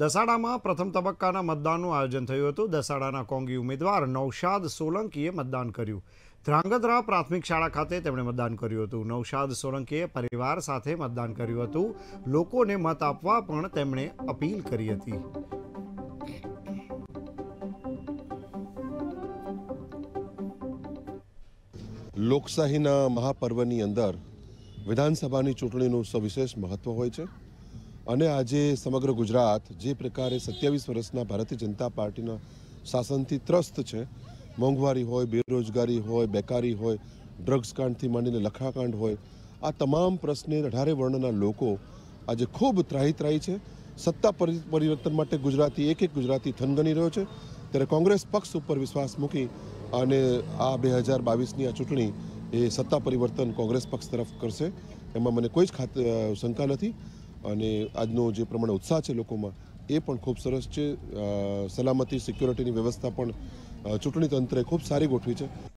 દસાડામાં પ્રથમ તબક્કાના મતદાનનું આયોજન થયું હતું દસાડાના કોંગી ઉમેદવાર નૌશાદ સોલંકીએ મતદાન કર્યું ધ્રાંગધ્રા પ્રાથમિક શાળા ખાતે તેમણે મતદાન કર્યું હતું નૌશાદ સોલંકીએ પરિવાર સાથે મતદાન કર્યું હતું લોકોને મત આપવા પણ તેમણે અપીલ કરી હતી લોકશાહીના મહાપર્વની અંદર વિધાનસભાની ચૂંટણીનું સવિશેષ મહત્વ હોય છે અને આજે સમગ્ર ગુજરાત જે પ્રકારે સત્યાવીસ વર્ષના ભારતીય જનતા પાર્ટીના શાસનથી ત્રસ્ત છે મોંઘવારી હોય બેરોજગારી હોય બેકારી હોય ડ્રગ્સ કાંડથી માંડીને લખાકાંડ હોય આ તમામ પ્રશ્ને અઢારે વર્ણના લોકો આજે ખૂબ ત્રાહી ત્રાહી છે સત્તા પરિવર્તન માટે ગુજરાતી એક એક ગુજરાતી થનગની રહ્યો છે ત્યારે કોંગ્રેસ પક્ષ ઉપર વિશ્વાસ મૂકી અને આ બે હજાર બાવીસની આ ચૂંટણી એ સત્તા પરિવર્તન કોંગ્રેસ પક્ષ તરફ કરશે એમાં મને કોઈ જ શંકા નથી અને આજનો જે પ્રમાણે ઉત્સાહ છે લોકોમાં એ પણ ખૂબ સરસ છે સલામતી સિક્યોરિટીની વ્યવસ્થા પણ ચૂંટણી તંત્રે ખૂબ સારી ગોઠવી છે